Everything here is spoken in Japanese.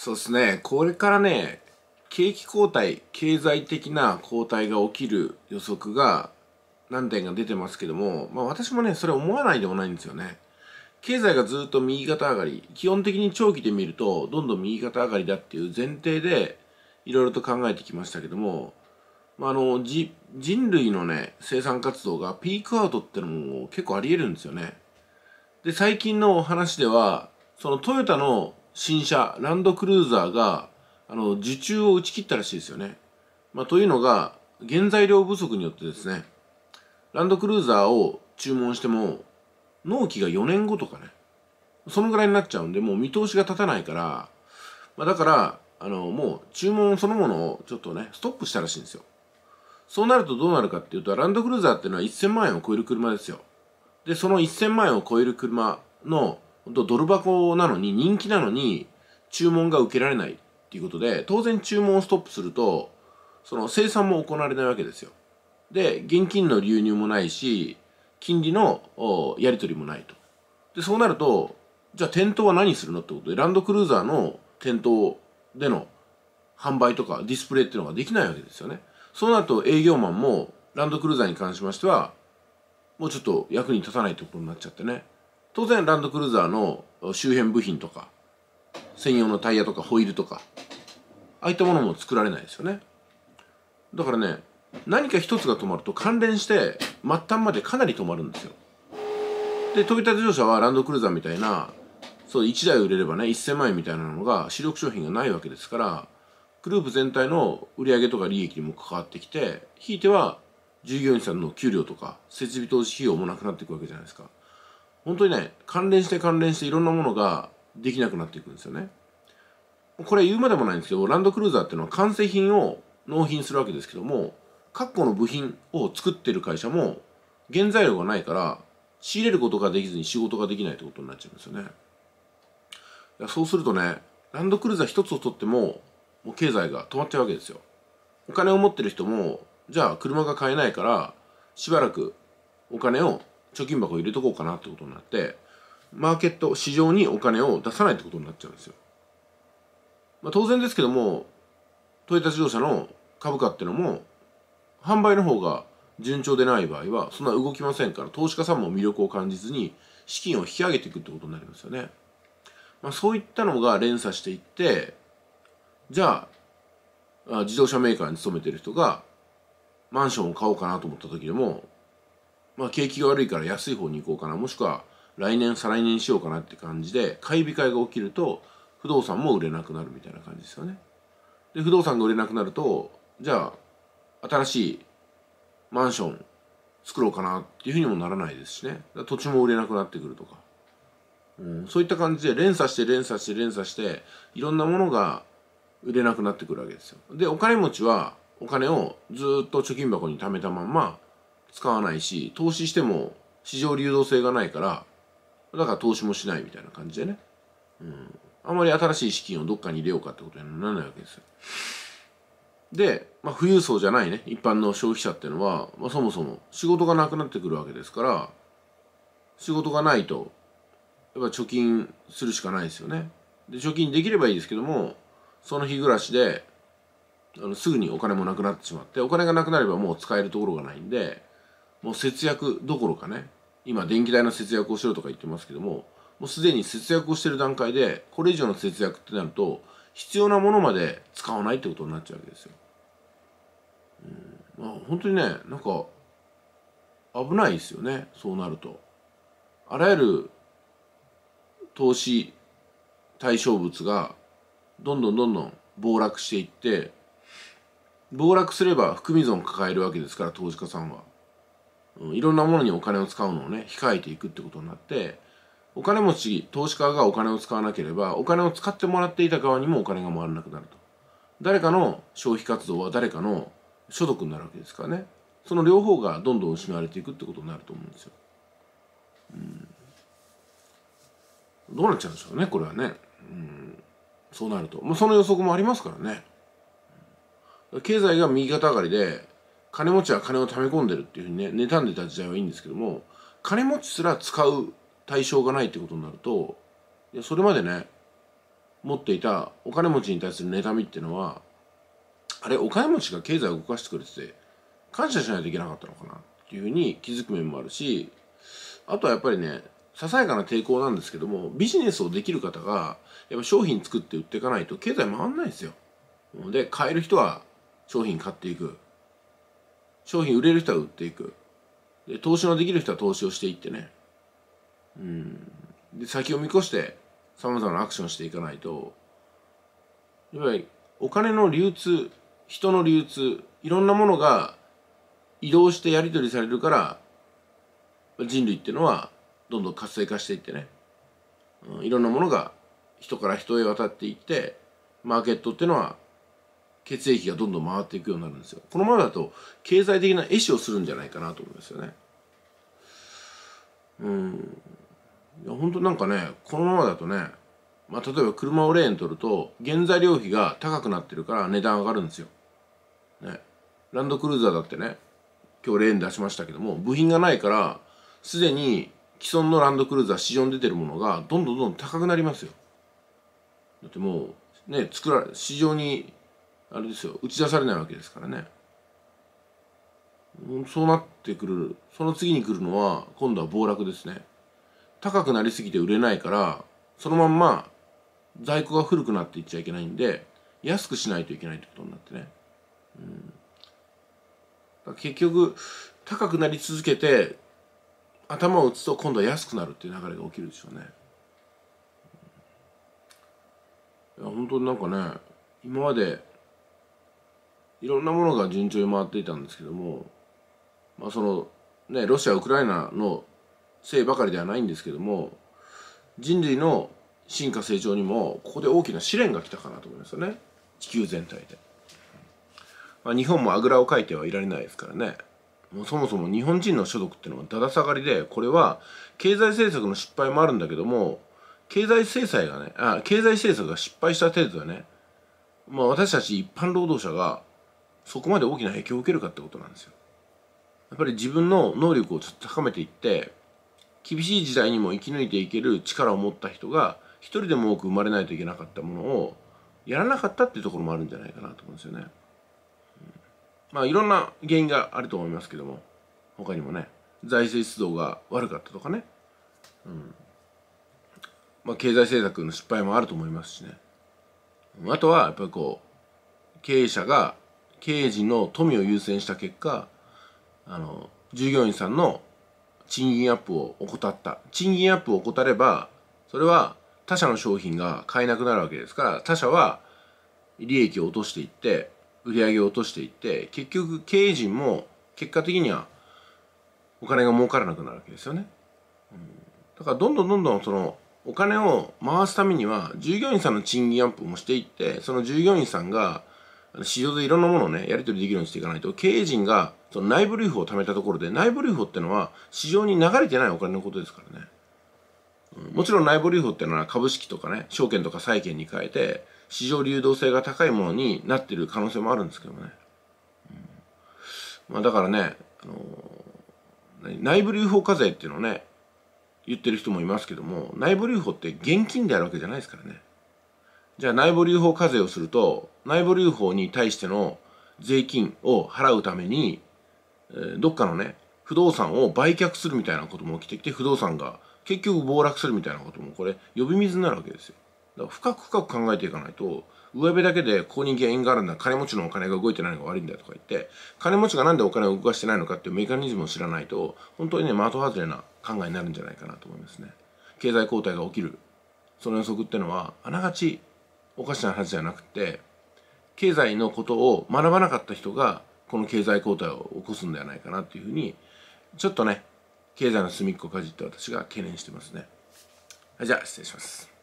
そうですねこれからね景気後退経済的な後退が起きる予測が何点か出てますけども、まあ、私もねそれ思わないでもないんですよね経済がずっと右肩上がり基本的に長期で見るとどんどん右肩上がりだっていう前提でいろいろと考えてきましたけども、まあ、あのじ人類のね生産活動がピークアウトってのも結構ありえるんですよねで最近のお話ではそのトヨタの新車ランドクルーザーがあの受注を打ち切ったらしいですよね、まあ、というのが原材料不足によってですねランドクルーザーを注文しても納期が4年後とかねそのぐらいになっちゃうんでもう見通しが立たないから、まあ、だからあのもう注文そのものをちょっとねストップしたらしいんですよそうなるとどうなるかっていうとランドクルーザーっていうのは1000万円を超える車ですよでその1000万円を超える車のドル箱なのに人気なのに注文が受けられないっていうことで当然注文をストップするとその生産も行われないわけですよで現金の流入もないし金利のやり取りもないとでそうなるとじゃあ店頭は何するのってことでランドクルーザーの店頭での販売とかディスプレイっていうのができないわけですよねそうなると営業マンもランドクルーザーに関しましてはもうちょっと役に立たないところになっちゃってね当然ランドクルーザーの周辺部品とか専用のタイヤとかホイールとかああいったものも作られないですよねだからね何か一つが止まると関連して末端までかなり止まるんですよで飛び立て乗車はランドクルーザーみたいなそう1台売れればね1000万円みたいなのが主力商品がないわけですからグループ全体の売り上げとか利益にも関わってきてひいては従業員さんの給料とか設備投資費用もなくなっていくわけじゃないですか本当にね関連して関連していろんなものができなくなっていくんですよね。これ言うまでもないんですけどランドクルーザーっていうのは完成品を納品するわけですけども各個の部品を作ってる会社も原材料がないから仕入れることができずに仕事ができないってことになっちゃうんですよね。そうするとねランドクルーザー一つを取ってももう経済が止まっちゃうわけですよ。お金を持ってる人もじゃあ車が買えないからしばらくお金を貯金箱入れとこうかなってことになってマーケット市場にお金を出さないってことになっちゃうんですよ、まあ、当然ですけどもトヨタ自動車の株価ってのも販売の方が順調でない場合はそんな動きませんから投資家さんも魅力を感じずに資金を引き上げていくってことになりますよね、まあ、そういったのが連鎖していってじゃあ自動車メーカーに勤めてる人がマンションを買おうかなと思った時でもまあ、景気が悪いから安い方に行こうかなもしくは来年再来年にしようかなって感じで買い控えが起きると不動産も売れなくなるみたいな感じですよね。で不動産が売れなくなるとじゃあ新しいマンション作ろうかなっていうふうにもならないですしね土地も売れなくなってくるとか、うん、そういった感じで連鎖して連鎖して連鎖していろんなものが売れなくなってくるわけですよ。でお金持ちはお金をずっと貯金箱に貯めたまんま使わないし投資しても市場流動性がないからだから投資もしないみたいな感じでね、うん、あまり新しい資金をどっかに入れようかってことにならないわけですよで、まあ、富裕層じゃないね一般の消費者っていうのは、まあ、そもそも仕事がなくなってくるわけですから仕事がないとやっぱ貯金するしかないですよねで貯金できればいいですけどもその日暮らしであのすぐにお金もなくなってしまってお金がなくなればもう使えるところがないんでもう節約どころかね今電気代の節約をしろとか言ってますけどももうすでに節約をしてる段階でこれ以上の節約ってなると必要なものまで使わないってことになっちゃうわけですよ。うんまあ、本当にねなんか危ないですよねそうなると。あらゆる投資対象物がどんどんどんどん暴落していって暴落すれば含み損抱えるわけですから投資家さんは。いろんなものにお金を使うのをね控えていくってことになってお金持ち投資家がお金を使わなければお金を使ってもらっていた側にもお金が回らなくなると誰かの消費活動は誰かの所得になるわけですからねその両方がどんどん失われていくってことになると思うんですよ、うん、どうなっちゃうんでしょうねこれはね、うん、そうなると、まあ、その予測もありますからね経済が右肩上がりで金持ちは金を貯め込んでるっていうふうにね妬んでた時代はいいんですけども金持ちすら使う対象がないってことになるとそれまでね持っていたお金持ちに対する妬みっていうのはあれお金持ちが経済を動かしてくれてて感謝しないといけなかったのかなっていうふうに気づく面もあるしあとはやっぱりねささやかな抵抗なんですけどもビジネスをできる方がやっぱ商品作って売っていかないと経済回んないですよ。で買える人は商品買っていく商品売れる人は売っていく。で、投資のできる人は投資をしていってね。うん。で、先を見越して、様々なアクションしていかないと、やっぱり、お金の流通、人の流通、いろんなものが移動してやり取りされるから、人類っていうのは、どんどん活性化していってね。うん、いろんなものが、人から人へ渡っていって、マーケットっていうのは、血液がどんどん回っていくようになるんですよこのままだと経済的な壊死をするんじゃないかなと思うんですよねうんいや本当なんかねこのままだとねまあ、例えば車を例に取ると原材料費が高くなってるから値段上がるんですよ、ね、ランドクルーザーだってね今日例に出しましたけども部品がないからすでに既存のランドクルーザー市場に出てるものがどんどんどんどん高くなりますよだってもうね作られ市場にあれですよ打ち出されないわけですからねそうなってくるその次に来るのは今度は暴落ですね高くなりすぎて売れないからそのまんま在庫が古くなっていっちゃいけないんで安くしないといけないってことになってね、うん、結局高くなり続けて頭を打つと今度は安くなるっていう流れが起きるでしょうねいや本当になんかね今までいろんなものが順調に回っていたんですけども、まあ、そのねロシアウクライナのせいばかりではないんですけども人類の進化成長にもここで大きな試練が来たかなと思いますよね地球全体で、まあ、日本もあぐらをかいてはいられないですからねもうそもそも日本人の所得っていうのはだだ下がりでこれは経済政策の失敗もあるんだけども経済制裁がねあ経済政策が失敗した程度だね、まあ、私たち一般労働者がそこまで大きな影響を受けるかってことなんですよ。やっぱり自分の能力を高めていって厳しい時代にも生き抜いていける力を持った人が一人でも多く生まれないといけなかったものをやらなかったっていうところもあるんじゃないかなと思うんですよね。まあいろんな原因があると思いますけども他にもね財政出動が悪かったとかね、うんまあ、経済政策の失敗もあると思いますしねあとはやっぱりこう経営者が経営陣の富を優先した結果あの従業員さんの賃金アップを怠った賃金アップを怠ればそれは他社の商品が買えなくなるわけですから他社は利益を落としていって売り上げを落としていって結局経営陣も結果的にはお金が儲からなくなるわけですよね。だからどんどんどんどんそのお金を回すためには従業員さんの賃金アップもしていってその従業員さんが市場でいろんなものをね、やり取りできるようにしていかないと、経営陣がその内部留保を貯めたところで、内部留保ってのは市場に流れてないお金のことですからね。もちろん内部留保っていうのは株式とかね、証券とか債券に変えて、市場流動性が高いものになってる可能性もあるんですけどもね。うん、まあだからね、あのー、内部留保課税っていうのをね、言ってる人もいますけども、内部留保って現金であるわけじゃないですからね。じゃあ内部留保課税をすると内部留保に対しての税金を払うために、えー、どっかのね不動産を売却するみたいなことも起きてきて不動産が結局暴落するみたいなこともこれ呼び水になるわけですよだから深く深く考えていかないと上辺だけで公認原因があるんだ金持ちのお金が動いてないのが悪いんだとか言って金持ちがなんでお金を動かしてないのかっていうメカニズムを知らないと本当にね的外れな考えになるんじゃないかなと思いますね経済交代が起きるその予測ってのはあながちおかしな話じゃなくて経済のことを学ばなかった人がこの経済交代を起こすんではないかなというふうにちょっとね経済の隅っこかじって私が懸念してますね。はい、じゃあ失礼します。